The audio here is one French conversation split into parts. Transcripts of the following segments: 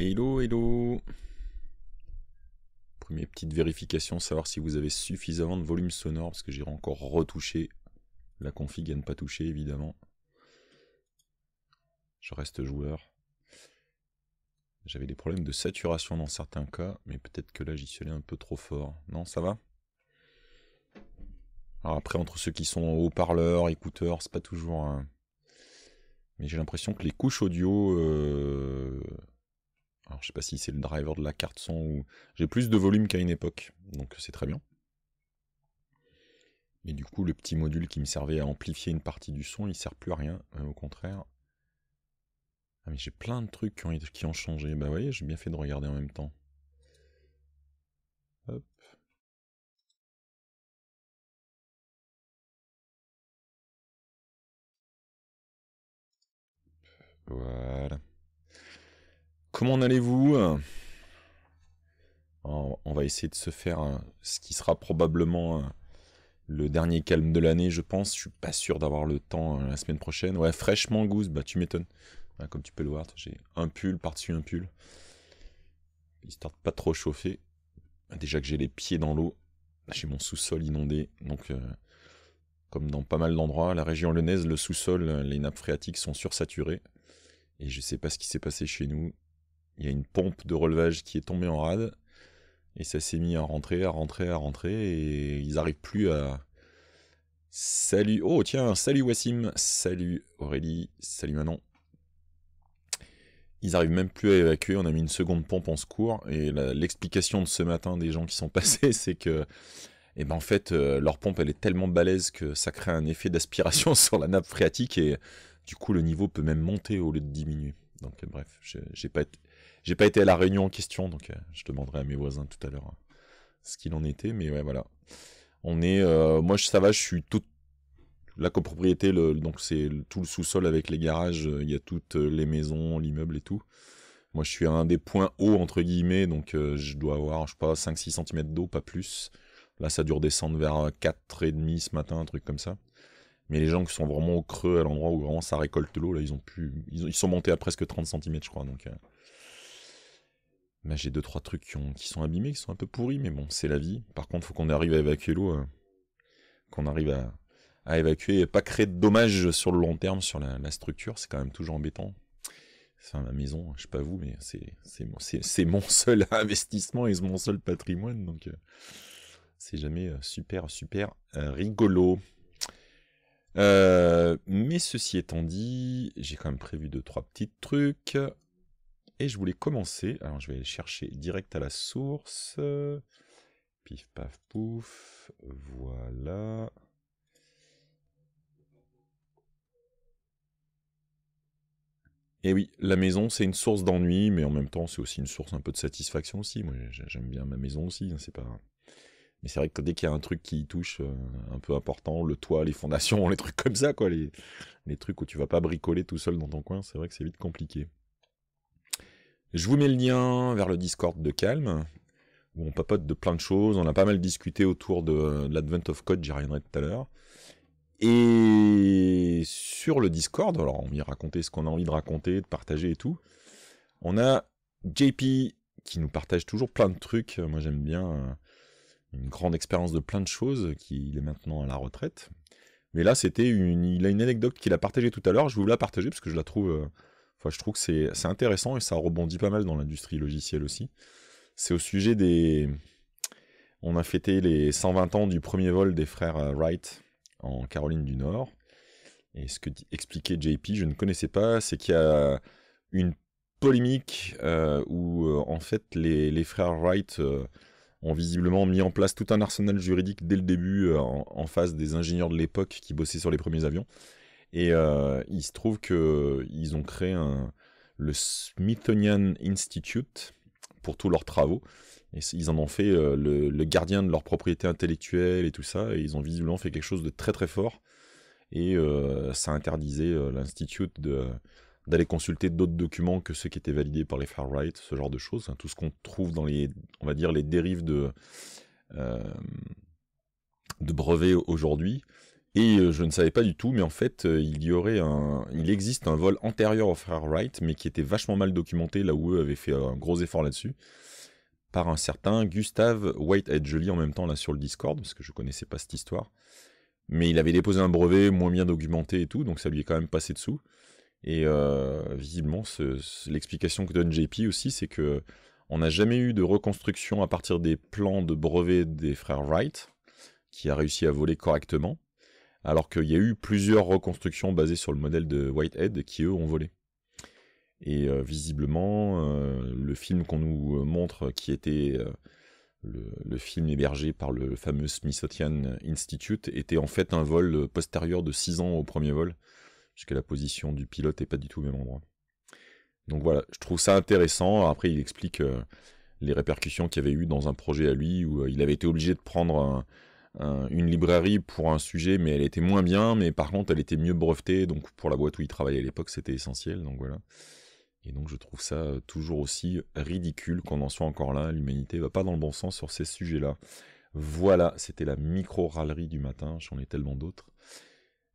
Hello, hello Première petite vérification, savoir si vous avez suffisamment de volume sonore, parce que j'irai encore retoucher la config à ne pas toucher, évidemment. Je reste joueur. J'avais des problèmes de saturation dans certains cas, mais peut-être que là j'y suis allé un peu trop fort. Non, ça va Alors après, entre ceux qui sont haut-parleurs, écouteurs, c'est pas toujours... Mais j'ai l'impression que les couches audio... Euh, alors, je sais pas si c'est le driver de la carte son ou. J'ai plus de volume qu'à une époque, donc c'est très bien. Mais du coup, le petit module qui me servait à amplifier une partie du son, il sert plus à rien. Euh, au contraire. Ah, mais j'ai plein de trucs qui ont, qui ont changé. Bah, vous voyez, j'ai bien fait de regarder en même temps. Hop. Voilà comment allez-vous On va essayer de se faire ce qui sera probablement euh, le dernier calme de l'année, je pense. Je suis pas sûr d'avoir le temps euh, la semaine prochaine. Ouais, fraîchement Goose, bah tu m'étonnes. Ah, comme tu peux le voir, j'ai un pull par-dessus un pull. Histoire de pas trop chauffer. Déjà que j'ai les pieds dans l'eau, bah, j'ai mon sous-sol inondé. Donc, euh, comme dans pas mal d'endroits, la région lyonnaise, le sous-sol, les nappes phréatiques sont sursaturées. Et je sais pas ce qui s'est passé chez nous il y a une pompe de relevage qui est tombée en rade. Et ça s'est mis à rentrer, à rentrer, à rentrer. Et ils n'arrivent plus à. Salut. Oh, tiens, salut Wassim. Salut Aurélie. Salut Manon. Ils n'arrivent même plus à évacuer. On a mis une seconde pompe en secours. Et l'explication de ce matin des gens qui sont passés, c'est que. Et eh ben en fait, euh, leur pompe, elle est tellement balèze que ça crée un effet d'aspiration sur la nappe phréatique. Et du coup, le niveau peut même monter au lieu de diminuer. Donc, bref, j'ai pas été j'ai pas été à la réunion en question, donc euh, je demanderai à mes voisins tout à l'heure euh, ce qu'il en était, mais ouais, voilà. On est, euh, moi, ça va, je suis tout... la copropriété, le, donc c'est tout le sous-sol avec les garages, il y a toutes les maisons, l'immeuble et tout. Moi, je suis à un des points hauts, entre guillemets, donc je dois avoir, je sais pas, 5-6 cm d'eau, pas plus. Là, ça dure descendre vers 4,5 ce matin, un truc comme ça. Mais les gens qui sont vraiment au creux, à l'endroit où vraiment ça récolte l'eau, là, ils ont pu, ils, sont montés à presque 30 cm, je crois, donc. Bah, j'ai deux trois trucs qui, sont abîmés, qui sont un peu pourris, mais bon, c'est la vie. Par contre, faut qu'on arrive à évacuer l'eau, euh, qu'on arrive à, évacuer et pas créer de dommages sur le long terme sur la, structure. C'est quand même toujours embêtant. Enfin, ma maison, je sais pas vous, mais c'est, mon, seul investissement et mon seul patrimoine, donc euh, c'est jamais euh, super, super rigolo. mais ceci étant dit, j'ai quand même prévu deux trois petits trucs. Et je voulais commencer, alors je vais aller chercher direct à la source. Pif paf pouf, voilà. Et oui, la maison, c'est une source d'ennui, mais en même temps, c'est aussi une source un peu de satisfaction aussi. Moi, j'aime bien ma maison aussi, hein, c'est pas... Mais c'est vrai que dès qu'il y a un truc qui touche, euh, un peu important, le toit, les fondations, les trucs comme ça, quoi, les, les trucs où tu vas pas bricoler tout seul dans ton coin, c'est vrai que c'est vite compliqué. Je vous mets le lien vers le Discord de Calme, où on papote de plein de choses. On a pas mal discuté autour de, l'Advent of Code, j'y reviendrai tout à l'heure. Et sur le Discord, alors on y raconter ce qu'on a envie de raconter, de partager et tout. On a JP qui nous partage toujours plein de trucs. Moi j'aime bien euh, une grande expérience de plein de choses, qui est maintenant à la retraite. Mais là, c'était une, il a une anecdote qu'il a partagée tout à l'heure. Je vais vous la partager parce que je la trouve euh, je trouve que c'est intéressant et ça rebondit pas mal dans l'industrie logicielle aussi. C'est au sujet des. On a fêté les 120 ans du premier vol des frères euh, Wright en Caroline du Nord. Et ce que expliquait JP, je ne connaissais pas, c'est qu'il y a une polémique euh, où euh, en fait les, frères Wright ont visiblement mis en place tout un arsenal juridique dès le début en, face des ingénieurs de l'époque qui bossaient sur les premiers avions. Et euh, il se trouve qu'ils ont créé le Smithsonian Institute pour tous leurs travaux. Et ils en ont fait euh, le, gardien de leur propriété intellectuelle et tout ça. Et ils ont visiblement fait quelque chose de très très fort. Et euh, ça interdisait l'Institute d'aller consulter d'autres documents que ceux qui étaient validés par les far Rights, ce genre de choses, tout ce qu'on trouve dans les, on va dire, les dérives de brevets aujourd'hui, et euh, je ne savais pas du tout, mais en fait, euh, il y aurait un, il existe un vol antérieur au frère Wright, mais qui était vachement mal documenté, là où eux avaient fait un gros effort là-dessus, par un certain Gustave Whitehead. Je lis en même temps là sur le Discord, parce que je connaissais pas cette histoire. Mais il avait déposé un brevet moins bien documenté et tout, donc ça lui est quand même passé dessous. Et euh, visiblement, l'explication que donne JP aussi, c'est que on n'a jamais eu de reconstruction à partir des plans de brevets des frères Wright, qui a réussi à voler correctement alors qu'il y a eu plusieurs reconstructions basées sur le modèle de Whitehead qui eux ont volé. Et euh, visiblement, euh, le film qu'on nous euh, montre, qui était le, film hébergé par le fameux Smithsonian Institute, était en fait un vol postérieur de 6 ans au premier vol, puisque la position du pilote n'est pas du tout au même endroit. Donc voilà, je trouve ça intéressant. Après, il explique les répercussions qu'il y avait eu dans un projet à lui, où il avait été obligé de prendre une librairie pour un sujet, mais elle était moins bien, mais par contre elle était mieux brevetée, donc pour la boîte où il travaillait à l'époque c'était essentiel, donc voilà. Et donc je trouve ça euh, toujours aussi ridicule qu'on en soit encore là, l'humanité va pas dans le bon sens sur ces sujets-là. Voilà, c'était la micro-râlerie du matin, j'en ai tellement d'autres.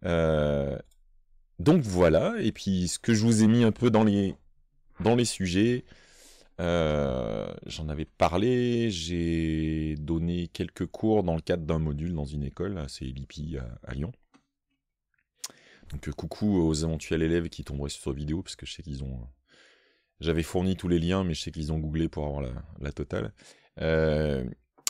Euh, donc voilà, et puis ce que je vous ai mis un peu dans les, dans les sujets, euh, j'en avais parlé, j'ai donné quelques cours dans le cadre d'un module dans une école, c'est l'IPI à, Lyon. Donc euh, coucou aux éventuels élèves qui tomberaient sur cette vidéo, parce que je sais qu'ils ont... Euh, j'avais fourni tous les liens, mais je sais qu'ils ont googlé pour avoir la, la totale.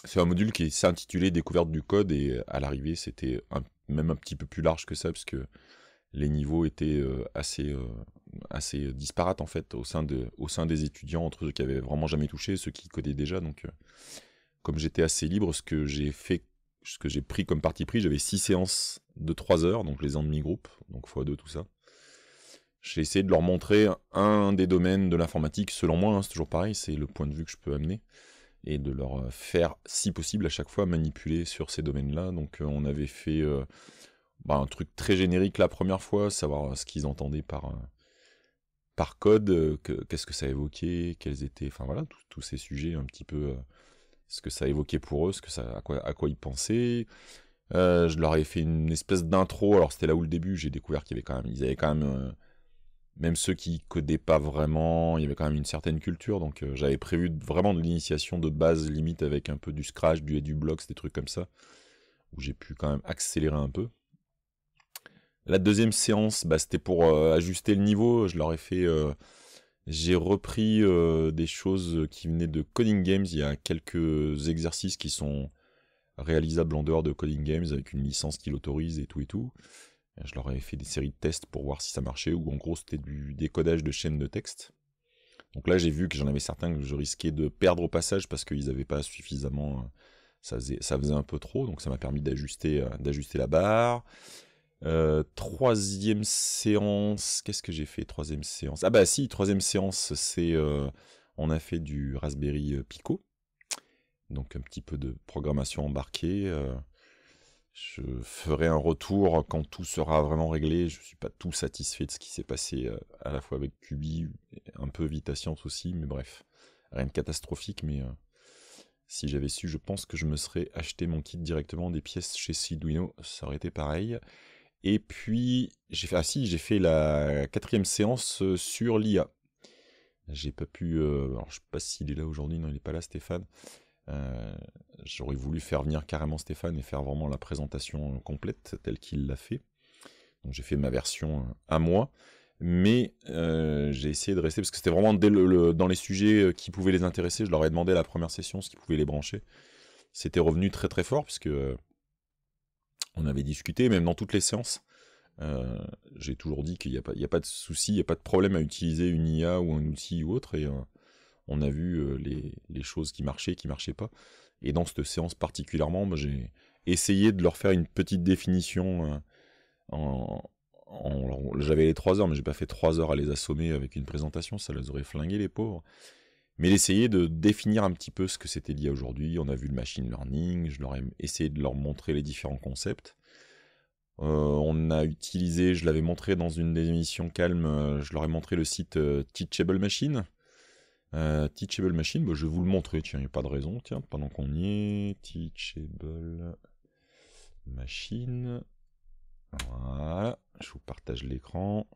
c'est un module qui s'intitulait intitulé Découverte du code, et à l'arrivée, c'était même un petit peu plus large que ça, parce que les niveaux étaient euh, assez, euh, assez disparates en fait au sein, de, au sein des étudiants entre ceux qui avaient vraiment jamais touché et ceux qui codaient déjà. Donc, euh, comme j'étais assez libre, ce que j'ai fait, ce que j'ai pris comme parti pris, j'avais six séances de trois heures, donc les demi groupes, donc fois 2 tout ça. J'ai essayé de leur montrer un des domaines de l'informatique, selon moi, hein, c'est toujours pareil, c'est le point de vue que je peux amener, et de leur faire, si possible, à chaque fois manipuler sur ces domaines-là. Donc on avait fait bah, un truc très générique la première fois, savoir euh, ce qu'ils entendaient par, euh, par code, euh, qu'est-ce que ça évoquait, quels étaient, enfin voilà, tous ces sujets un petit peu, ce que ça évoquait pour eux, ce que ça, à, quoi, ils pensaient. je leur ai fait une espèce d'intro, alors c'était là où le début, j'ai découvert qu'il y avait quand même, ils avaient quand même, même ceux qui codaient pas vraiment, il y avait quand même une certaine culture, donc j'avais prévu vraiment de l'initiation de base limite avec un peu du scratch, du et du blocks, des trucs comme ça, où j'ai pu quand même accélérer un peu. La deuxième séance, bah, c'était pour euh, ajuster le niveau. Je leur ai fait. Euh, j'ai repris euh, des choses qui venaient de Coding Games. Il y a quelques exercices qui sont réalisables en dehors de Coding Games avec une licence qui l'autorise et tout et tout. Je leur ai fait des séries de tests pour voir si ça marchait ou en gros c'était du décodage de chaînes de texte. Donc là j'ai vu que j'en avais certains que je risquais de perdre au passage parce qu'ils n'avaient pas suffisamment. Ça faisait, ça faisait un peu trop, donc ça m'a permis d'ajuster, d'ajuster la barre. Euh, troisième séance, qu'est-ce que j'ai fait Troisième séance. Ah bah si, troisième séance, c'est euh, on a fait du Raspberry euh, Pico, donc un petit peu de programmation embarquée. je ferai un retour quand tout sera vraiment réglé. Je ne suis pas tout satisfait de ce qui s'est passé à la fois avec Cubi, un peu Vita Science aussi, mais bref, rien de catastrophique, mais si j'avais su, je pense que je me serais acheté mon kit directement des pièces chez Siduino, ça aurait été pareil. Et puis, j'ai fait, ah j'ai fait la quatrième séance euh, sur l'IA. J'ai pas pu. Euh, alors, je sais pas s'il est là aujourd'hui. Non, il est pas là, Stéphane. Euh, j'aurais voulu faire venir carrément Stéphane et faire vraiment la présentation complète telle qu'il l'a fait. Donc, j'ai fait ma version à moi. Mais j'ai essayé de rester parce que c'était vraiment dans les sujets qui pouvaient les intéresser. Je leur ai demandé à la première session ce qui pouvait les brancher. C'était revenu très très fort puisque on avait discuté, même dans toutes les séances. Euh, j'ai toujours dit qu'il n'y a, pas de souci, il n'y a pas de problème à utiliser une IA ou un outil ou autre. Et euh, on a vu euh, les, choses qui marchaient, qui ne marchaient pas. Et dans cette séance particulièrement, j'ai essayé de leur faire une petite définition. J'avais les trois heures, mais j'ai pas fait trois heures à les assommer avec une présentation. Ça les aurait flingués, les pauvres mais d'essayer de définir un petit peu ce que c'était l'IA aujourd'hui. On a vu le machine learning, je leur ai essayé de leur montrer les différents concepts. Euh, on a utilisé, je l'avais montré dans une des émissions calmes, euh, je leur ai montré le site euh, Teachable Machine. teachable Machine, bah, je vais vous le montrer, tiens, il n'y a pas de raison, tiens, pendant qu'on y est, Teachable Machine. Voilà, je vous partage l'écran.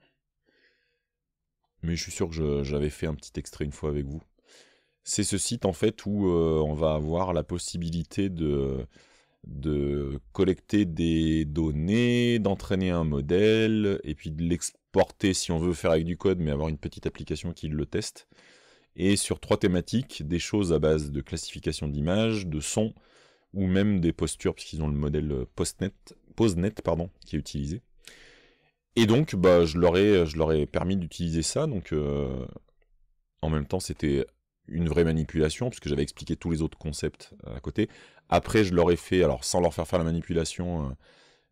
Mais je suis sûr que j'avais fait un petit extrait une fois avec vous c'est ce site en fait où euh, on va avoir la possibilité de, de collecter des données, d'entraîner un modèle et puis de l'exporter si on veut faire avec du code mais avoir une petite application qui le teste. Et sur trois thématiques, des choses à base de classification d'images, de sons ou même des postures puisqu'ils ont le modèle euh, PostNet, PoseNet pardon, qui est utilisé. Et donc bah, je, leur ai, je leur ai permis d'utiliser ça donc euh, en même temps c'était une vraie manipulation, puisque j'avais expliqué tous les autres concepts euh, à côté. Après, je leur ai fait, alors sans leur faire faire la manipulation, euh,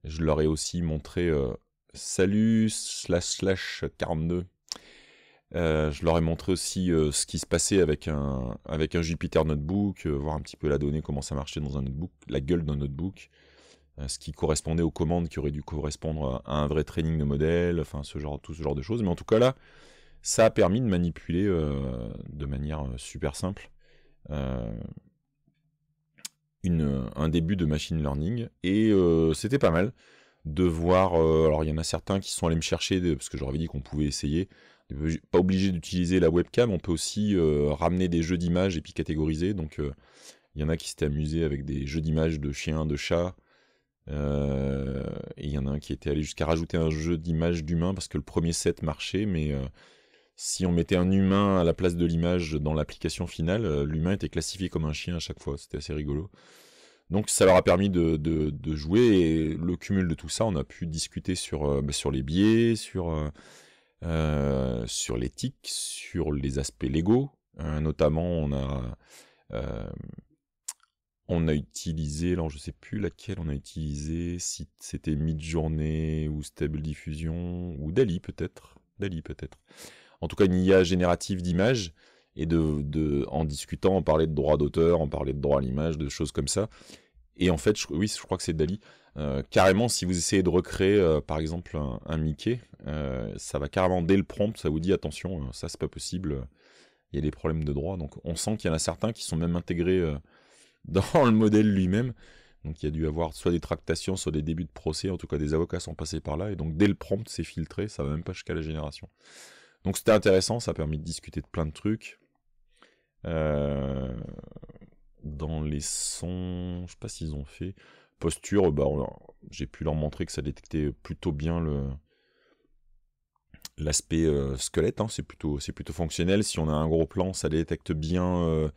je leur ai aussi montré euh, salut slash slash 42. je leur ai montré aussi ce qui se passait avec un, avec un Jupyter Notebook, voir un petit peu la donnée, comment ça marchait dans un notebook, la gueule d'un notebook, ce qui correspondait aux commandes qui auraient dû correspondre à, un vrai training de modèle, enfin ce genre, tout ce genre de choses. Mais en tout cas là, ça a permis de manipuler euh, de manière euh, super simple euh, un début de machine learning et c'était pas mal de voir. alors il y en a certains qui sont allés me chercher parce que j'aurais dit qu'on pouvait essayer. Pas obligé d'utiliser la webcam, on peut aussi ramener des jeux d'images et puis catégoriser. Donc il y en a qui s'étaient amusés avec des jeux d'images de chiens, de chats. et il y en a un qui était allé jusqu'à rajouter un jeu d'images d'humains parce que le premier set marchait, mais si on mettait un humain à la place de l'image dans l'application finale, euh, l'humain était classifié comme un chien à chaque fois. C'était assez rigolo. Donc ça leur a permis de, jouer et le cumul de tout ça, on a pu discuter sur, euh, bah, les biais, sur, euh, sur l'éthique, sur les aspects légaux. Hein. notamment, on a, utilisé, alors je sais plus laquelle on a utilisé, si c'était Midjourney ou Stable Diffusion ou Dali peut-être. Dali peut-être en tout cas une IA générative d'images et de, en discutant, en parlait de droit d'auteur, en parlait de droit à l'image, de choses comme ça. Et en fait, oui, je crois que c'est Dali. Euh, carrément, si vous essayez de recréer, euh, par exemple, un, Mickey, euh, ça va carrément dès le prompt, ça vous dit attention, ça c'est pas possible, il y a des problèmes de droit. Donc, on sent qu'il y en a certains qui sont même intégrés dans le modèle lui-même. Donc, il y a dû avoir soit des tractations, soit des débuts de procès. En tout cas, des avocats sont passés par là. Et donc, dès le prompt, c'est filtré. Ça va même pas jusqu'à la génération. Donc c'était intéressant, ça a permis de discuter de plein de trucs. Euh, dans les sons, je sais pas s'ils ont fait. Posture, bah, j'ai pu leur montrer que ça détectait plutôt bien le l'aspect euh, squelette. Hein. c'est plutôt c'est plutôt fonctionnel. Si on a un gros plan, ça détecte bien euh,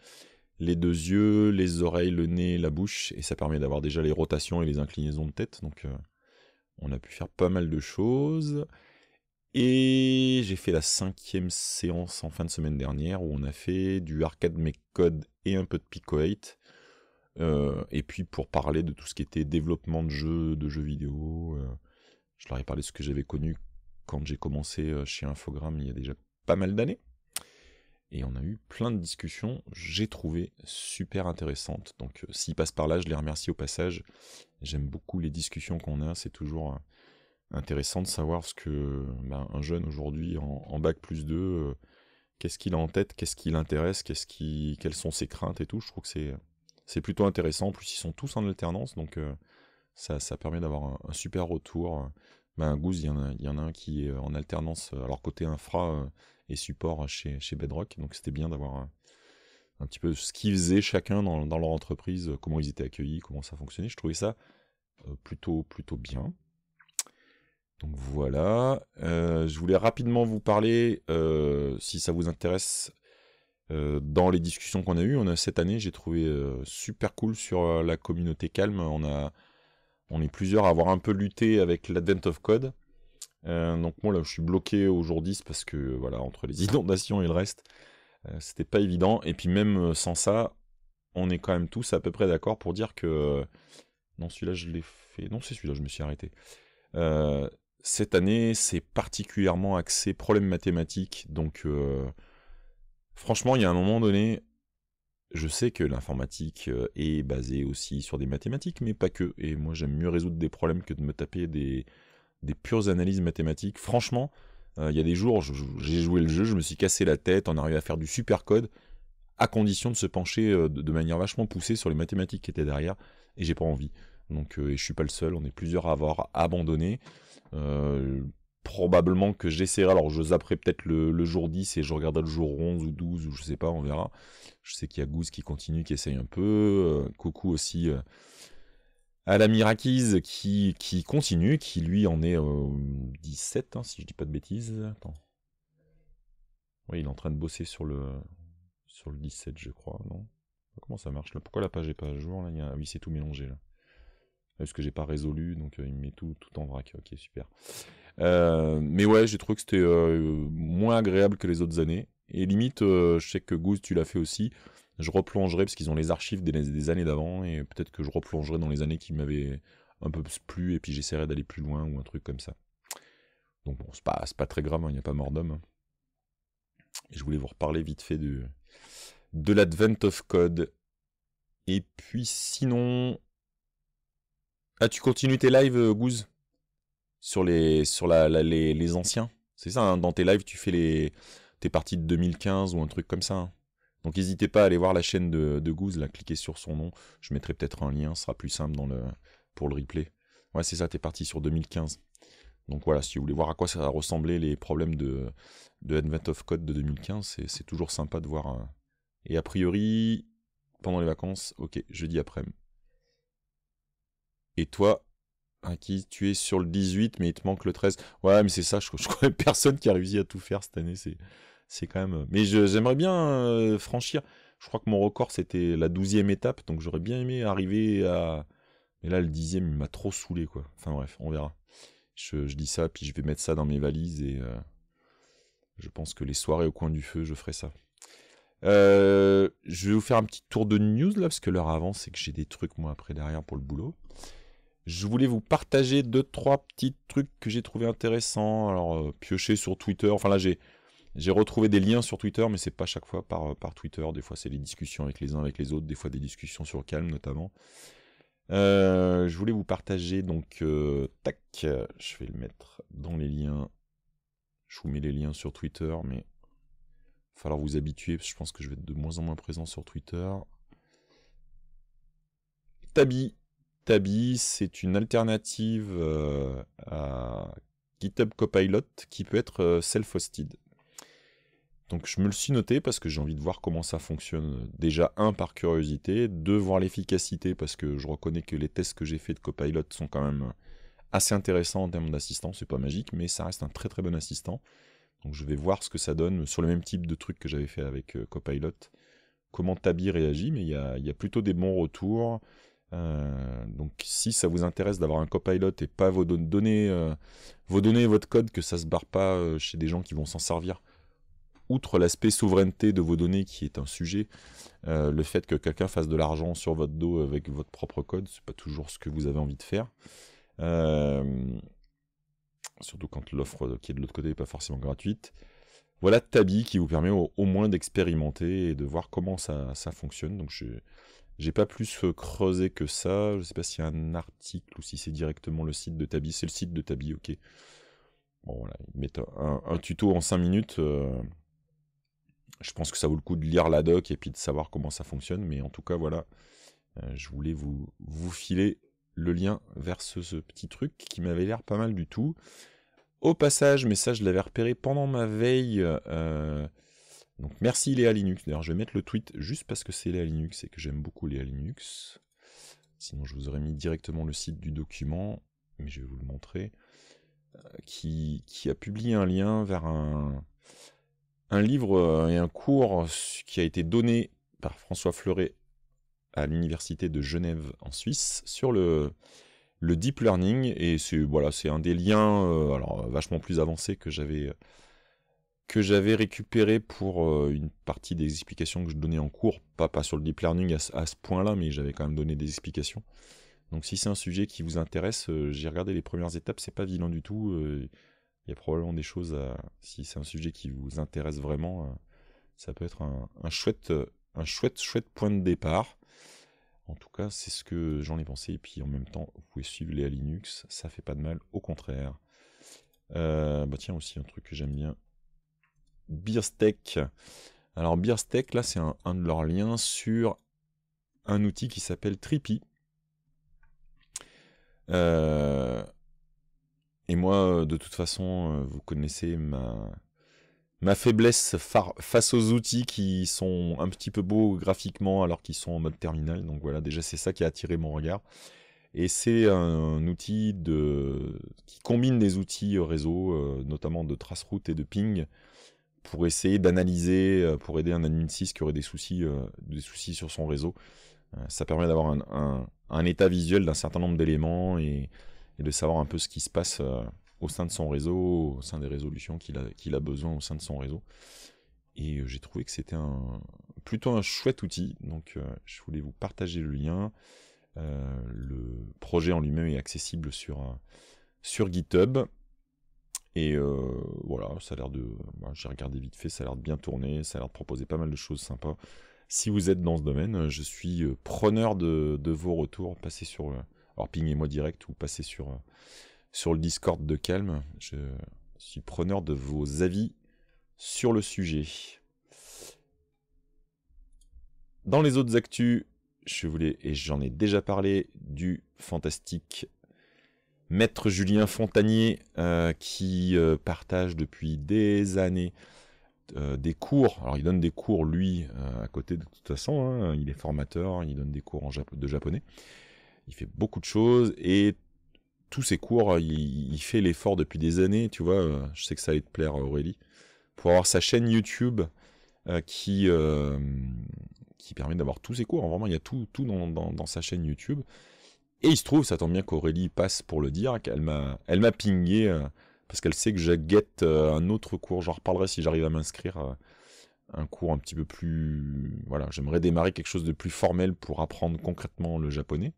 les deux yeux, les oreilles, le nez, la bouche, et ça permet d'avoir déjà les rotations et les inclinaisons de tête. Donc on a pu faire pas mal de choses. Et j'ai fait la cinquième séance en fin de semaine dernière où on a fait du arcade code et un peu de Pico 8. Euh, et puis pour parler de tout ce qui était développement de jeux, de jeux vidéo, euh, je leur ai parlé de ce que j'avais connu quand j'ai commencé euh, chez Infogrames il y a déjà pas mal d'années. Et on a eu plein de discussions, j'ai trouvé super intéressantes. Donc s'ils passent par là, je les remercie au passage. J'aime beaucoup les discussions qu'on a, c'est toujours intéressant de savoir ce que ben, un jeune aujourd'hui en, bac plus 2, euh, qu'est-ce qu'il a en tête, qu'est-ce qui l'intéresse, quest qui, quelles sont ses craintes et tout. Je trouve que c'est, plutôt intéressant. En plus, ils sont tous en alternance, donc euh, ça, permet d'avoir un, super retour. Ben, Goose, il y, en a, y en a un qui est en alternance, alors côté infra euh, et support chez, Bedrock, donc c'était bien d'avoir un petit peu ce qu'ils faisaient chacun dans, leur entreprise, comment ils étaient accueillis, comment ça fonctionnait. Je trouvais ça plutôt, plutôt bien. Donc voilà, euh, je voulais rapidement vous parler, euh, si ça vous intéresse, euh, dans les discussions qu'on a eues. On a, cette année, j'ai trouvé super cool sur la communauté Calme. On, a, on est plusieurs à avoir un peu lutté avec l'Advent of Code. donc moi là, je suis bloqué aujourd'hui, parce que voilà, entre les inondations et le reste, c'était pas évident. Et puis même sans ça, on est quand même tous à peu près d'accord pour dire que... non, celui-là, je l'ai fait... Non, c'est celui-là, je me suis arrêté. Cette année, c'est particulièrement axé problèmes mathématiques. Donc, euh, franchement, il y a un moment donné, je sais que l'informatique euh, est basée aussi sur des mathématiques, mais pas que. Et moi, j'aime mieux résoudre des problèmes que de me taper des, pures analyses mathématiques. Franchement, euh, il y a des jours, j'ai joué le jeu, je me suis cassé la tête, en arrivé à faire du super code, à condition de se pencher de manière vachement poussée sur les mathématiques qui étaient derrière, et j'ai pas envie. Donc, euh, et je suis pas le seul, on est plusieurs à avoir abandonné. Euh, probablement que j'essaierai, alors je zapperai peut-être le, jour 10 et je regarderai le jour 11 ou 12 ou je sais pas, on verra. Je sais qu'il y a Goose qui continue, qui essaye un peu. Euh, Coucou aussi à la Mirakiz qui, qui continue, qui lui en est euh, 17, hein, si je dis pas de bêtises. Attends. Oui, il est en train de bosser sur le, sur le 17, je crois, non Comment ça marche Pourquoi la page est pas à jour là Oui, c'est tout mélangé là parce euh, que j'ai pas résolu, donc euh, il me met tout, tout en vrac. Ok, super. Euh, mais ouais, j'ai trouvé que c'était moins agréable que les autres années. Et limite, je sais que Goose, tu l'as fait aussi. Je replongerai parce qu'ils ont les archives des, des années d'avant et peut-être que je replongerai dans les années qui m'avaient un peu plus et puis j'essaierai d'aller plus loin ou un truc comme ça. Donc bon, c'est pas, pas très grave, hein, il n'y a pas mort d'homme. Hein. Je voulais vous reparler vite fait de, de l'Advent of Code. Et puis sinon, ah, tu continues tes lives, euh, Goose Sur les, sur la, les, anciens C'est ça, hein, dans tes lives, tu fais les, tes parties de 2015 ou un truc comme ça. Hein. Donc n'hésitez pas à aller voir la chaîne de, de Goose, là, cliquez sur son nom. Je mettrai peut-être un lien, ce sera plus simple dans le, pour le replay. Ouais, c'est ça, t'es parti sur 2015. Donc voilà, si vous voulez voir à quoi ça ressemblait les problèmes de, de Advent of Code de 2015, c'est toujours sympa de voir. Euh. Et a priori, pendant les vacances, ok, jeudi après-midi. Et toi, qui tu es sur le 18, mais il te manque le 13. Ouais, mais c'est ça, je, ne connais personne qui a réussi à tout faire cette année. C'est, c'est quand même. Mais j'aimerais bien euh, franchir. Je crois que mon record, c'était la 12e étape, donc j'aurais bien aimé arriver à. Mais là, le 10e, il m'a trop saoulé, quoi. Enfin bref, on verra. Je, dis ça, puis je vais mettre ça dans mes valises et. Euh, je pense que les soirées au coin du feu, je ferai ça. Euh, je vais vous faire un petit tour de news là, parce que l'heure avant, c'est que j'ai des trucs moi après derrière pour le boulot. Je voulais vous partager deux, trois petits trucs que j'ai trouvé intéressants. Alors, euh, piocher sur Twitter. Enfin, là, j'ai, retrouvé des liens sur Twitter, mais c'est pas chaque fois par, euh, par Twitter. Des fois, c'est les discussions avec les uns, avec les autres. Des fois, des discussions sur Calme, notamment. Euh, je voulais vous partager, donc, tac, je vais le mettre dans les liens. Je vous mets les liens sur Twitter, mais il va falloir vous habituer, parce que je pense que je vais être de moins en moins présent sur Twitter. Tabi, Tabi, c'est une alternative euh, à GitHub Copilot qui peut être euh, self-hosted. Donc je me le suis noté parce que j'ai envie de voir comment ça fonctionne. Déjà, un, par curiosité, deux, voir l'efficacité parce que je reconnais que les tests que j'ai fait de Copilot sont quand même assez intéressants en termes d'assistant. C'est pas magique, mais ça reste un très très bon assistant. Donc je vais voir ce que ça donne sur le même type de truc que j'avais fait avec euh, Copilot. Comment Tabby réagit, mais il y a, plutôt des bons retours. Euh, donc si ça vous intéresse d'avoir un copilot et pas vos données, euh, vos données votre code, que ça se barre pas euh, chez des gens qui vont s'en servir. Outre l'aspect souveraineté de vos données qui est un sujet, le fait que quelqu'un fasse de l'argent sur votre dos avec votre propre code, c'est pas toujours ce que vous avez envie de faire. surtout quand l'offre qui est de l'autre côté n'est pas forcément gratuite. Voilà Tabi qui vous permet au, au moins d'expérimenter et de voir comment ça, ça fonctionne. Donc je j'ai pas plus euh, creusé que ça. Je sais pas s'il y a un article ou si c'est directement le site de Tabi. C'est le site de Tabi, ok. Bon, voilà, ils mettent un, tuto en 5 minutes. Euh, je pense que ça vaut le coup de lire la doc et puis de savoir comment ça fonctionne. Mais en tout cas, voilà. Euh, je voulais vous, filer le lien vers ce, petit truc qui m'avait l'air pas mal du tout. Au passage, mais ça je l'avais repéré pendant ma veille. Donc merci Léa Linux. D'ailleurs, je vais mettre le tweet juste parce que c'est Léa Linux et que j'aime beaucoup Léa Linux. Sinon, je vous aurais mis directement le site du document, mais je vais vous le montrer. Euh, qui, qui a publié un lien vers un, un livre euh, et un cours qui a été donné par François Fleuret à l'université de Genève en Suisse sur le, le deep learning et c'est voilà c'est un des liens euh, alors vachement plus avancé que j'avais que j'avais récupéré pour euh, une partie des explications que je donnais en cours, pas, pas sur le deep learning à, ce point-là, mais j'avais quand même donné des explications. Donc si c'est un sujet qui vous intéresse, euh, j'ai regardé les premières étapes, c'est pas vilain du tout. Euh, il y a probablement des choses à. Si c'est un sujet qui vous intéresse vraiment, ça peut être un, chouette, un chouette, chouette point de départ. En tout cas, c'est ce que j'en ai pensé. Et puis en même temps, vous pouvez suivre les Linux, ça fait pas de mal, au contraire. Bah tiens, aussi un truc que j'aime bien, Beerstech. Alors Beerstech, là, c'est un, de leurs liens sur un outil qui s'appelle Tripi. Euh, et moi, de toute façon, euh, vous connaissez ma, ma faiblesse face aux outils qui sont un petit peu beaux graphiquement alors qu'ils sont en mode terminal. Donc voilà, déjà, c'est ça qui a attiré mon regard. Et c'est un outil de... qui combine des outils réseau, euh, notamment de trace route et de ping, pour essayer d'analyser, euh, pour aider un admin 6 qui aurait des soucis, euh, des soucis sur son réseau. Euh, ça permet d'avoir un, état visuel d'un certain nombre d'éléments et, de savoir un peu ce qui se passe au sein de son réseau, au sein des résolutions qu'il a, besoin au sein de son réseau. Et j'ai trouvé que c'était un, plutôt un chouette outil, donc je voulais vous partager le lien. le projet en lui-même est accessible sur GitHub. Et euh, voilà, ça a l'air de. Ben, j'ai regardé vite fait, ça a l'air de bien tourner, ça a l'air de proposer pas mal de choses sympas. Si vous êtes dans ce domaine, euh, je suis euh, preneur de, vos retours. Passez sur. Alors, pingez-moi direct ou passez sur, sur le Discord de Calme. Je suis preneur de vos avis sur le sujet. Dans les autres actus, je voulais, et j'en ai déjà parlé, du fantastique Maître Julien Fontanier, euh, qui euh, partage depuis des années euh, des cours. Alors, il donne des cours, lui, à côté de, toute façon. Hein. il est formateur, il donne des cours de japonais. Il fait beaucoup de choses et tous ses cours, il, fait l'effort depuis des années. Tu vois, je sais que ça allait te plaire, Aurélie, pour avoir sa chaîne YouTube qui, qui permet d'avoir tous ses cours. Vraiment, il y a tout, tout dans sa chaîne YouTube. Et il se trouve, ça tombe bien qu'Aurélie passe pour le dire, qu'elle m'a, elle m'a pingé euh, parce qu'elle sait que je guette euh, un autre cours. J'en reparlerai si j'arrive à m'inscrire euh, un cours un petit peu plus. Voilà, j'aimerais démarrer quelque chose de plus formel pour apprendre concrètement le japonais.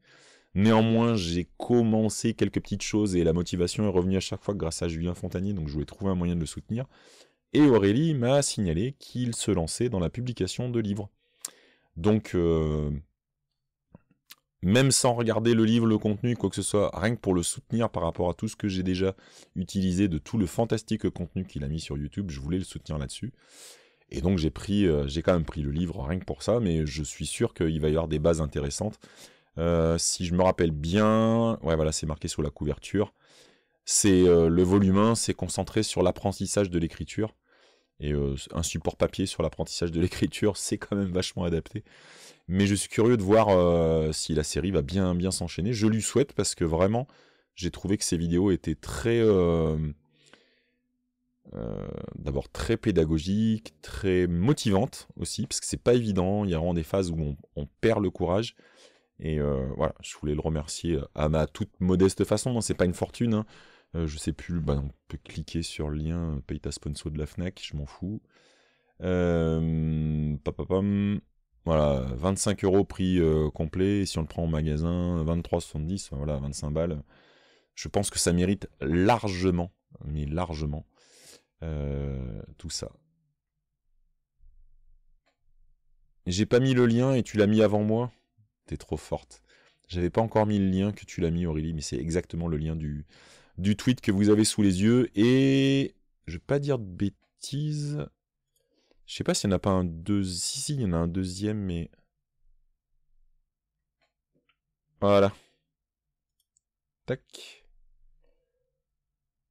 Néanmoins, j'ai commencé quelques petites choses et la motivation est revenue à chaque fois grâce à Julien Fontanier, donc je voulais trouver un moyen de le soutenir. Et Aurélie m'a signalé qu'il se lançait dans la publication de livres. Donc, même sans regarder le livre, le contenu, quoi que ce soit, rien que pour le soutenir par rapport à tout ce que j'ai déjà utilisé de tout le fantastique contenu qu'il a mis sur YouTube, je voulais le soutenir là-dessus. Et donc j'ai pris, euh, j'ai quand même pris le livre rien que pour ça, mais je suis sûr qu'il va y avoir des bases intéressantes. Euh, si je me rappelle bien, ouais voilà, c'est marqué sur la couverture. C'est euh, le volume 1, c'est concentré sur l'apprentissage de l'écriture. Et euh, un support papier sur l'apprentissage de l'écriture, c'est quand même vachement adapté. Mais je suis curieux de voir euh, si la série va bien, bien s'enchaîner. Je lui souhaite parce que vraiment, j'ai trouvé que ces vidéos étaient très... Euh, d'abord très pédagogiques, très motivantes aussi, parce que c'est pas évident. Il y a vraiment des phases où on, perd le courage. Et voilà, je voulais le remercier à ma toute modeste façon. c'est pas une fortune. Hein, euh, je sais plus, bah, on peut cliquer sur le lien euh, paye ta de la FNAC, je m'en fous. Euh, voilà, 25 euros prix complet, si on le prend en magasin, 23,70, voilà, 25 balles. Je pense que ça mérite largement, mais largement, tout ça. J'ai pas mis le lien et tu l'as mis avant moi T'es trop forte. J'avais pas encore mis le lien que tu l'as mis Aurélie, mais c'est exactement le lien du, du tweet que vous avez sous les yeux. Et je vais pas dire de bêtises. Je sais pas s'il n'y en a pas un deuxième. Si, il y en a un deuxième, mais. Voilà. Tac.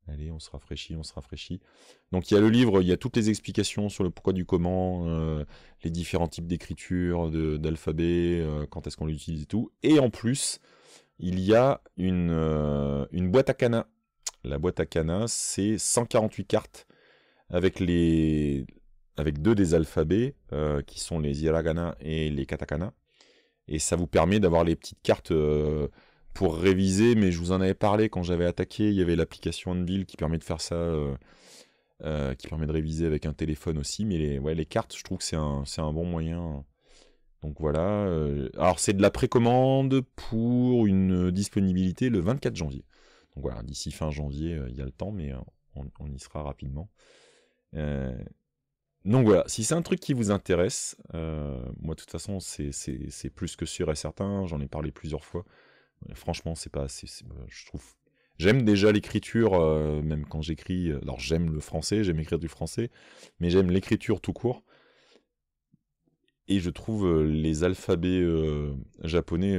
Allez, on se rafraîchit, on se rafraîchit. Donc il y a le livre, il y a toutes les explications sur le pourquoi du comment, euh, les différents types d'écriture, d'alphabet, euh, quand est-ce qu'on l'utilise et tout. Et en plus, il y a une, euh, une boîte à canas la boîte à canas c'est 148 cartes avec les avec deux des alphabets euh, qui sont les hiragana et les katakana. Et ça vous permet d'avoir les petites cartes euh, pour réviser, mais je vous en avais parlé quand j'avais attaqué, il y avait l'application Anvil qui permet de faire ça, euh, qui permet de réviser avec un téléphone aussi, mais les, ouais, les cartes, je trouve que c'est un, un, bon moyen. Donc voilà. alors c'est de la précommande pour une disponibilité le 24 janvier. Donc voilà, d'ici fin janvier, euh, il y a le temps, mais euh, on, y sera rapidement. Euh, donc voilà, si c'est un truc qui vous intéresse, moi de toute façon c'est plus que sûr et certain, j'en ai parlé plusieurs fois. Franchement, c'est pas assez. Je trouve. J'aime déjà l'écriture, même quand j'écris. Alors j'aime le français, j'aime écrire du français, mais j'aime l'écriture tout court. Et je trouve les alphabets japonais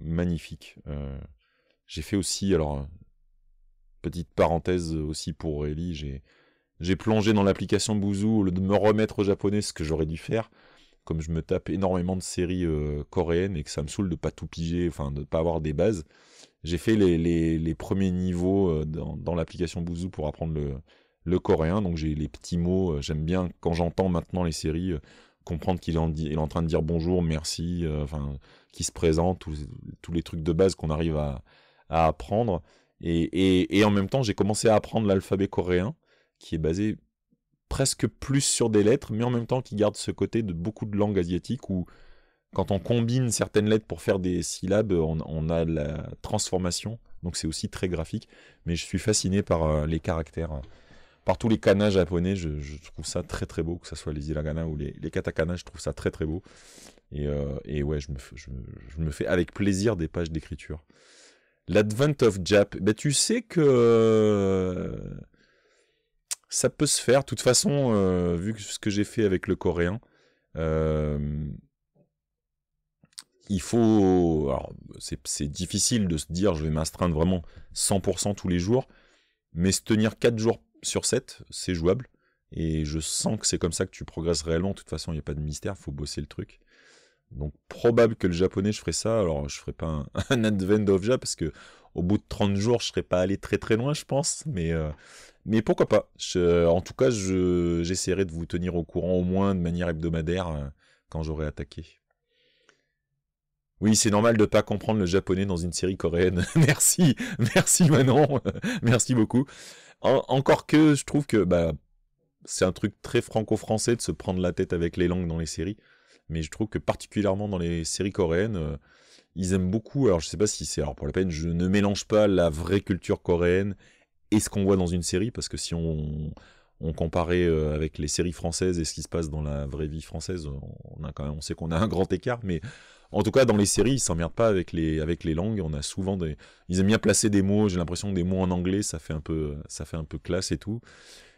magnifiques. J'ai fait aussi, alors, euh, petite parenthèse aussi pour ellie j'ai, j'ai plongé dans l'application Bouzou au lieu de me remettre au japonais, ce que j'aurais dû faire. Comme je me tape énormément de séries euh, coréennes et que ça me saoule de pas tout piger, enfin de pas avoir des bases, j'ai fait les, les, premiers niveaux euh, dans, l'application Bouzou pour apprendre le, le coréen. Donc j'ai les petits mots. J'aime bien quand j'entends maintenant les séries comprendre qu'il est, en, est en train de dire bonjour, merci, enfin, qui se présente, tous les trucs de base qu'on arrive à, à apprendre. Et, et, en même temps, j'ai commencé à apprendre l'alphabet coréen, qui est basé presque plus sur des lettres, mais en même temps qui garde ce côté de beaucoup de langues asiatiques où quand on combine certaines lettres pour faire des syllabes, on, a la transformation. Donc c'est aussi très graphique. Mais je suis fasciné par euh, les caractères, par tous les kanas japonais. Je, trouve ça très très beau, que ce soit les hiragana ou les, les katakana, je trouve ça très très beau. Et, euh, et ouais, je me, je me, fais avec plaisir des pages d'écriture. L'advent of Jap. Ben, tu sais que euh, ça peut se faire. De toute façon, euh, vu ce que j'ai fait avec le coréen, euh, il faut. Alors, c'est difficile de se dire je vais m'astreindre vraiment 100% tous les jours, mais se tenir 4 jours sur 7, c'est jouable. Et je sens que c'est comme ça que tu progresses réellement. De toute façon, il n'y a pas de mystère, faut bosser le truc. Donc probable que le japonais je ferai ça. Alors je ferai pas un, Advent of parce que au bout de 30 jours je serais pas allé très très loin je pense. Mais, euh, mais pourquoi pas. en tout cas j'essaierai de vous tenir au courant au moins de manière hebdomadaire euh, quand j'aurai attaqué. Oui, c'est normal de ne pas comprendre le japonais dans une série coréenne. merci, merci Manon, merci beaucoup. encore que je trouve que bah, c'est un truc très franco-français de se prendre la tête avec les langues dans les séries mais je trouve que particulièrement dans les séries coréennes, euh, ils aiment beaucoup. Alors je sais pas si c'est alors pour la peine, je ne mélange pas la vraie culture coréenne et ce qu'on voit dans une série parce que si on on comparait euh, avec les séries françaises et ce qui se passe dans la vraie vie française, on a quand on sait qu'on a un grand écart, mais en tout cas dans les séries, ils s'emmerdent pas avec les avec les langues. On a souvent des, ils aiment bien placer des mots. J'ai l'impression que des mots en anglais, ça fait un peu, ça fait un peu classe et tout.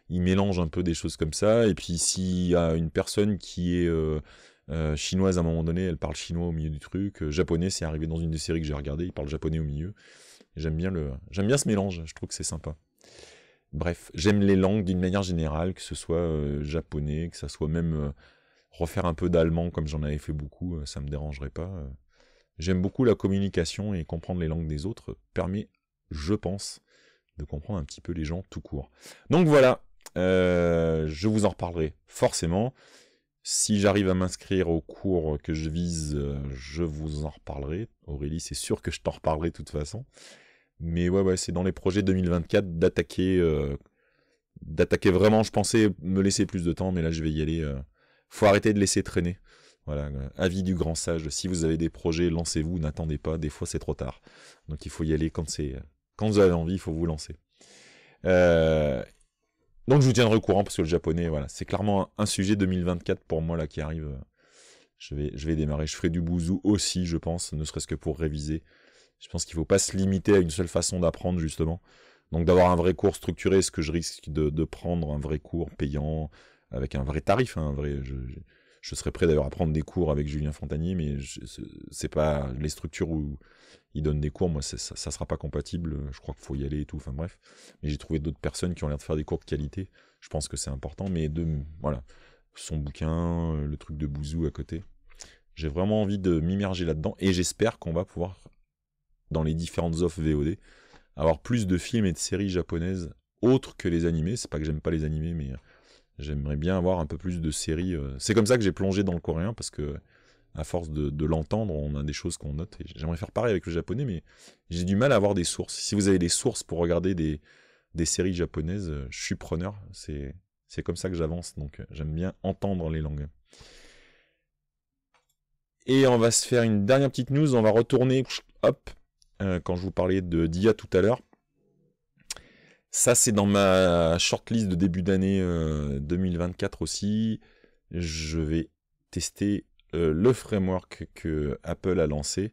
Ils mélangent un peu des choses comme ça. Et puis s'il y a une personne qui est euh, euh, chinoise, à un moment donné, elle parle chinois au milieu du truc. Euh, japonais, c'est arrivé dans une des séries que j'ai regardées, il parle japonais au milieu. J'aime bien, le... bien ce mélange, je trouve que c'est sympa. Bref, j'aime les langues d'une manière générale, que ce soit euh, japonais, que ça soit même refaire un peu d'allemand comme j'en avais fait beaucoup, ça me dérangerait pas. J'aime beaucoup la communication et comprendre les langues des autres permet, je pense, de comprendre un petit peu les gens tout court. Donc voilà, je vous en reparlerai forcément. Si j'arrive à m'inscrire au cours que je vise, euh, je vous en reparlerai. Aurélie, c'est sûr que je t'en reparlerai de toute façon. Mais ouais, c'est dans les projets 2024 d'attaquer, euh, d'attaquer vraiment. Je pensais me laisser plus de temps, mais là, je vais y aller. Il euh. Faut arrêter de laisser traîner. Voilà, avis du grand sage. Si vous avez des projets, lancez-vous, n'attendez pas. Des fois, c'est trop tard. Donc, il faut y aller quand c'est, quand vous avez envie, il faut vous lancer. Euh, donc je vous tiendrai au courant parce que le japonais, voilà, c'est clairement un, sujet 2024 pour moi là qui arrive. Euh, je vais, je vais démarrer. Je ferai du bouzou aussi, je pense, ne serait-ce que pour réviser. Je pense qu'il ne faut pas se limiter à une seule façon d'apprendre, justement. Donc d'avoir un vrai cours structuré, ce que je risque de, prendre un vrai cours payant, avec un vrai tarif, hein, un vrai. Je, serais prêt d'ailleurs à prendre des cours avec Julien Fontanier, mais c'est pas les structures où, il donne des cours, moi ça, ça sera pas compatible, je crois qu'il faut y aller et tout, enfin bref. Mais j'ai trouvé d'autres personnes qui ont l'air de faire des cours de qualité, je pense que c'est important, mais de, voilà, son bouquin, euh, le truc de Bouzou à côté. J'ai vraiment envie de m'immerger là-dedans et j'espère qu'on va pouvoir, dans les différentes offres VOD, avoir plus de films et de séries japonaises autres que les animés. C'est pas que j'aime pas les animés, mais euh, j'aimerais bien avoir un peu plus de séries. Euh. C'est comme ça que j'ai plongé dans le coréen parce que à force de, l'entendre, on a des choses qu'on note. j'aimerais faire pareil avec le japonais, mais j'ai du mal à avoir des sources. Si vous avez des sources pour regarder des, séries japonaises, euh, je suis preneur. C'est, comme ça que j'avance, donc euh, j'aime bien entendre les langues. Et on va se faire une dernière petite news. On va retourner, hop, euh, quand je vous parlais de d'IA tout à l'heure. Ça, c'est dans ma shortlist de début d'année 2024 aussi. Je vais tester euh, le framework que Apple a lancé.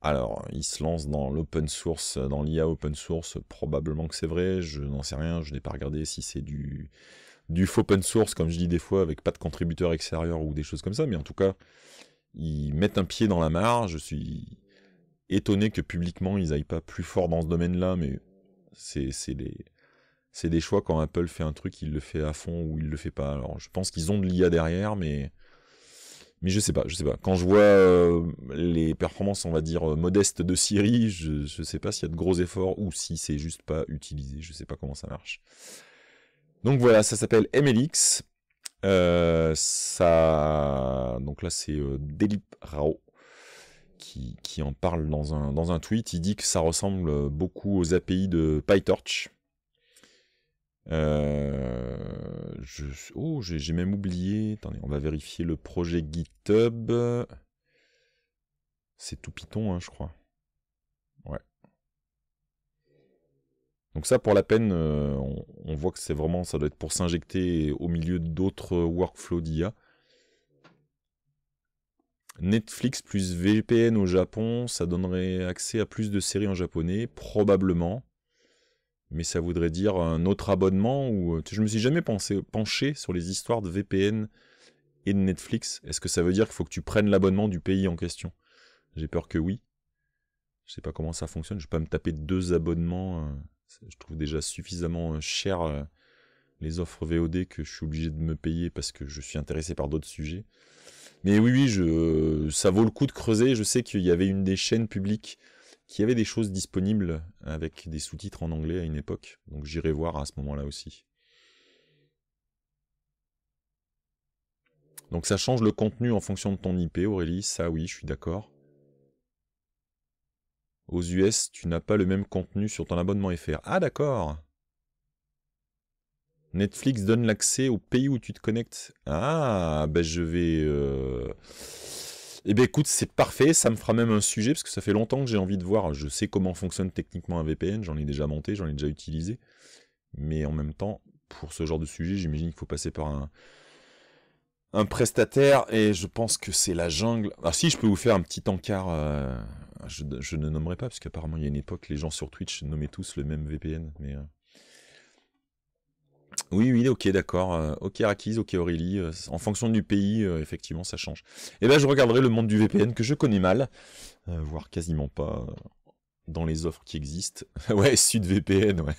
Alors, il se lance dans l'open source, euh, dans l'IA open source, probablement que c'est vrai, je n'en sais rien, je n'ai pas regardé si c'est du, du faux open source, comme je dis des fois, avec pas de contributeurs extérieurs ou des choses comme ça, mais en tout cas, ils mettent un pied dans la mare, je suis étonné que publiquement ils aillent pas plus fort dans ce domaine-là, mais c'est des, des choix quand Apple fait un truc, il le fait à fond ou il le fait pas. Alors je pense qu'ils ont de l'IA derrière, mais mais je sais pas, je sais pas. Quand je vois euh, les performances, on va dire, euh, modestes de Siri, je, ne sais pas s'il y a de gros efforts ou si c'est juste pas utilisé. Je ne sais pas comment ça marche. Donc voilà, ça s'appelle MLX. Euh, ça... Donc là, c'est Delip Rao qui, en parle dans un, dans un tweet. Il dit que ça ressemble beaucoup aux API de PyTorch. Euh, je, oh, j'ai même oublié. Attendez, on va vérifier le projet GitHub. C'est tout Python, hein, je crois. Ouais. Donc ça, pour la peine, euh, on, on, voit que c'est vraiment, ça doit être pour s'injecter au milieu d'autres workflows d'IA. Netflix plus VPN au Japon, ça donnerait accès à plus de séries en japonais, probablement mais ça voudrait dire un autre abonnement ou euh, je me suis jamais pensé, penché sur les histoires de VPN et de Netflix. Est-ce que ça veut dire qu'il faut que tu prennes l'abonnement du pays en question J'ai peur que oui. Je sais pas comment ça fonctionne. Je vais pas me taper deux abonnements. Euh, je trouve déjà suffisamment euh, cher les offres VOD que je suis obligé de me payer parce que je suis intéressé par d'autres sujets. Mais oui, oui, ça vaut le coup de creuser. Je sais qu'il y avait une des chaînes publiques y avait des choses disponibles avec des sous-titres en anglais à une époque. Donc j'irai voir à ce moment-là aussi. Donc ça change le contenu en fonction de ton IP, Aurélie. Ça oui, je suis d'accord. Aux US, tu n'as pas le même contenu sur ton abonnement FR. Ah d'accord. Netflix donne l'accès au pays où tu te connectes. Ah, ben je vais... Euh, eh bien écoute, c'est parfait, ça me fera même un sujet, parce que ça fait longtemps que j'ai envie de voir, je sais comment fonctionne techniquement un VPN, j'en ai déjà monté, j'en ai déjà utilisé, mais en même temps, pour ce genre de sujet, j'imagine qu'il faut passer par un, prestataire, et je pense que c'est la jungle. Alors si je peux vous faire un petit encart, euh, je, ne nommerai pas, parce qu'apparemment il y a une époque, les gens sur Twitch nommaient tous le même VPN, mais... Euh, oui, oui, ok, d'accord. Euh, ok, Rakis, ok, Aurélie. Euh, en fonction du pays, euh, effectivement, ça change. Et eh bien, je regarderai le monde du VPN que je connais mal, voire quasiment pas dans les offres qui existent. ouais, Sud VPN, ouais.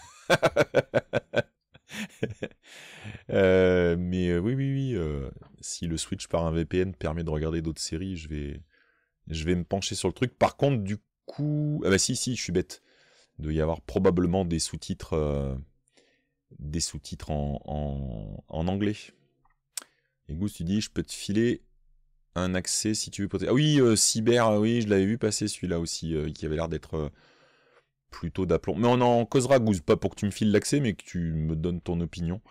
mais oui, oui, oui. si le switch par un VPN permet de regarder d'autres séries, je vais, je vais me pencher sur le truc. Par contre, du coup, ah bah si, si, je suis bête. Il doit y avoir probablement des sous-titres des sous-titres en, anglais. Et Goose, tu dis, je peux te filer un accès si tu veux. poser... ah oui, euh, Cyber, ah oui, je l'avais vu passer celui-là aussi, euh, qui avait l'air d'être euh, plutôt d'aplomb. Mais on en causera, Goose, pas pour que tu me files l'accès, mais que tu me donnes ton opinion.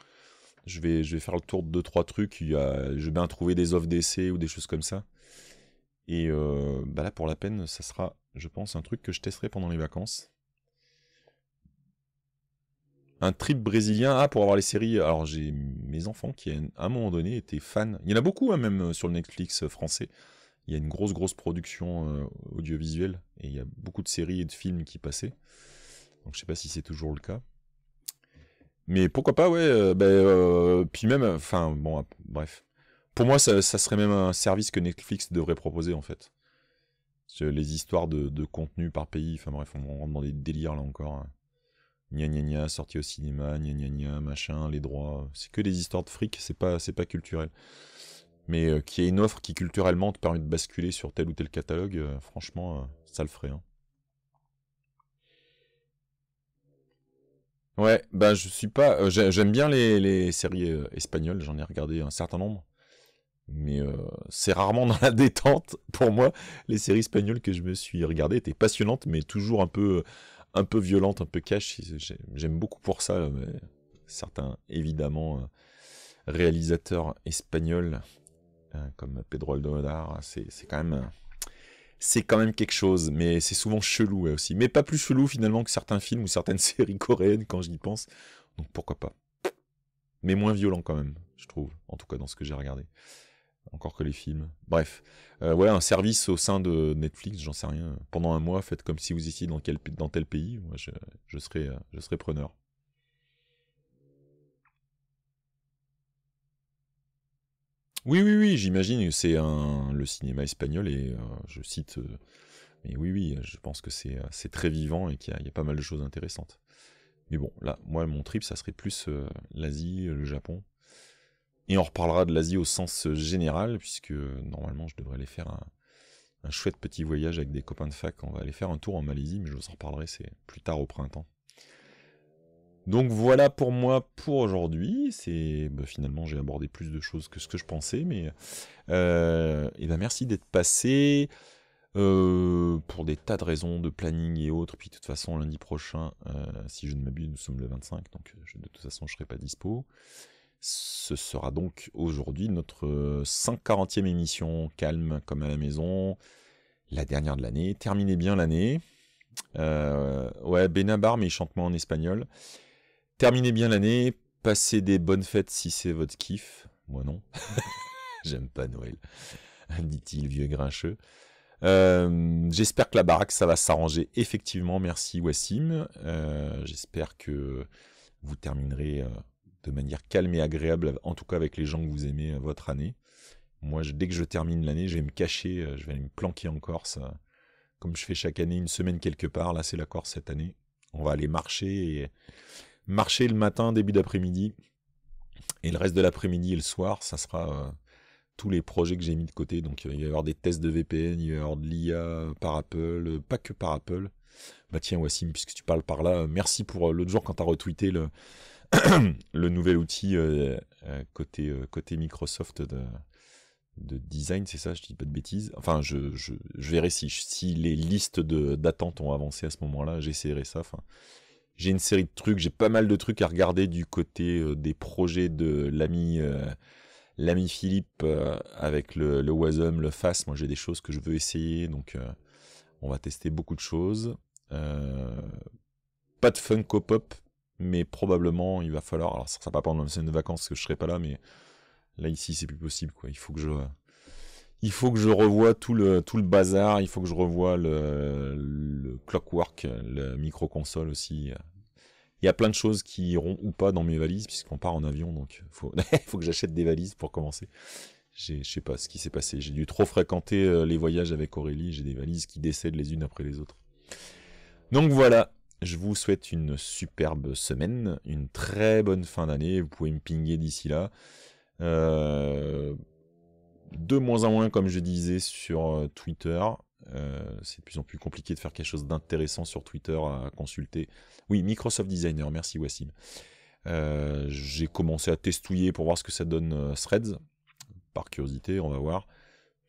Je vais, je vais faire le tour de 2-3 trucs. Il je vais bien trouver des offres d'essai ou des choses comme ça. Et bah là, pour la peine, ça sera, je pense, un truc que je testerai pendant les vacances un trip brésilien. Ah, pour avoir les séries. Alors, j'ai mes enfants qui, à un moment donné, étaient fans. Il y en a beaucoup, hein, même euh, sur le Netflix euh, français. Il y a une grosse, grosse production euh, audiovisuelle. Et il y a beaucoup de séries et de films qui passaient. Donc, je sais pas si c'est toujours le cas. Mais pourquoi pas, ouais. Ben, puis même, enfin, bon, bref. Pour moi, ça, serait même un service que Netflix devrait proposer, en fait. Les histoires de, contenu par pays, enfin bref, on rentre dans des délires là encore. Hein gna gna gna, sorti au cinéma, gna gna gna, machin, les droits. C'est que des histoires de fric, c'est pas, c'est pas culturel. Mais qui euh, qu'il y ait une offre qui culturellement te permet de basculer sur tel ou tel catalogue, euh, franchement, euh, ça le ferait. Hein. Ouais, bah je suis pas. J'aime bien les, les séries espagnoles, j'en ai regardé un certain nombre. Mais c'est rarement dans la détente. Pour moi, les séries espagnoles que je me suis regardées étaient passionnantes, mais toujours un peu un peu violente, un peu cash. J'aime beaucoup pour ça. certains, évidemment, euh, réalisateurs espagnols euh, comme Pedro Almodovar, c'est quand même c'est quand même quelque chose, mais c'est souvent chelou aussi. Mais pas plus chelou finalement que certains films ou certaines séries coréennes quand j'y pense. Donc pourquoi pas. Mais moins violent quand même, je trouve, en tout cas dans ce que j'ai regardé. Encore que les films. Bref. voilà, euh, un service au sein de Netflix, j'en sais rien. Pendant un mois, faites comme si vous étiez dans, quel, dans tel pays. Moi, je, serai, serais, euh, je preneur. Oui, oui, oui, j'imagine que c'est le cinéma espagnol et euh, je cite. mais oui, oui, je pense que c'est très vivant et qu'il y, a pas mal de choses intéressantes. Mais bon, là, moi, mon trip, ça serait plus l'Asie, le Japon. Et on reparlera de l'Asie au sens euh, général, puisque normalement je devrais aller faire un, chouette petit voyage avec des copains de fac. On va aller faire un tour en Malaisie, mais je vous en reparlerai c'est plus tard au printemps. Donc voilà pour moi pour aujourd'hui. C'est bah, finalement j'ai abordé plus de choses que ce que je pensais, mais euh, et ben, merci d'être passé. Euh, pour des tas de raisons de planning et autres. Puis de toute façon, lundi prochain, si je ne m'abuse, nous sommes le 25, donc de toute façon, je serai pas dispo. Ce sera donc aujourd'hui notre 140e euh, émission, calme comme à la maison, la dernière de l'année. Terminez bien l'année. Euh, ouais, Benabar, mais chantement en espagnol. Terminez bien l'année, passez des bonnes fêtes si c'est votre kiff. Moi non. J'aime pas Noël, dit-il vieux grincheux. Euh, j'espère que la baraque, ça va s'arranger. Effectivement, merci Wassim. j'espère que vous terminerez de manière calme et agréable, en tout cas avec les gens que vous aimez euh, votre année. Moi, dès que je termine l'année, je vais me cacher, euh, je vais me planquer en Corse, euh, comme je fais chaque année, une semaine quelque part. Là, c'est la Corse cette année. On va aller marcher, et marcher le matin, début d'après-midi, et le reste de l'après-midi et le soir, ça sera tous les projets que j'ai mis de côté. Donc, il va y avoir des tests de VPN, il va y avoir de l'IA par Apple, pas que par Apple. Bah tiens, Wassim, puisque tu parles par là, merci pour l'autre jour quand tu as retweeté le le nouvel outil euh, euh, côté, euh, côté Microsoft de, de design, c'est ça, je dis pas de bêtises. Enfin, je, verrai si, si les listes d'attente ont avancé à ce moment-là, j'essaierai ça. Enfin, j'ai une série de trucs, j'ai pas mal de trucs à regarder du côté des projets de l'ami Philippe avec le, le Wasm, le FAS. Moi, j'ai des choses que je veux essayer, donc on va tester beaucoup de choses. pas de Funko Pop mais probablement il va falloir. Alors ça sera pas pendant la semaine de vacances que je serai pas là, mais là ici c'est plus possible quoi. Il faut que je, il faut que je revoie tout le tout le bazar. Il faut que je revoie le, clockwork, le micro console aussi. Il y a plein de choses qui iront ou pas dans mes valises puisqu'on part en avion, donc faut faut que j'achète des valises pour commencer. Je sais pas ce qui s'est passé. J'ai dû trop fréquenter euh, les voyages avec Aurélie. J'ai des valises qui décèdent les unes après les autres. Donc voilà, je vous souhaite une superbe semaine, une très bonne fin d'année. Vous pouvez me pinguer d'ici là. Euh, de moins en moins, comme je disais, sur euh, Twitter. Euh, c'est de plus en plus compliqué de faire quelque chose d'intéressant sur Twitter à consulter. Oui, Microsoft Designer, merci Wassim. j'ai commencé à testouiller pour voir ce que ça donne Threads. Par curiosité, on va voir.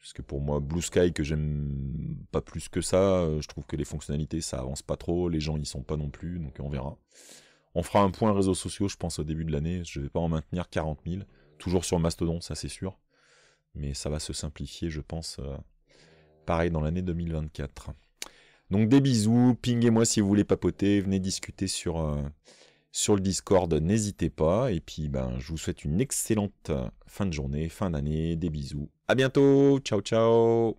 Parce que pour moi, Blue Sky, que j'aime pas plus que ça, euh, je trouve que les fonctionnalités, ça avance pas trop, les gens y sont pas non plus, donc on verra. On fera un point réseaux sociaux, je pense, au début de l'année. Je vais pas en maintenir 40 000. Toujours sur Mastodon, ça c'est sûr. Mais ça va se simplifier, je pense, euh, pareil dans l'année 2024. Donc des bisous, pinguez-moi si vous voulez papoter, venez discuter sur, euh, sur le Discord, n'hésitez pas. Et puis, ben, je vous souhaite une excellente fin de journée, fin d'année, des bisous. À bientôt, ciao ciao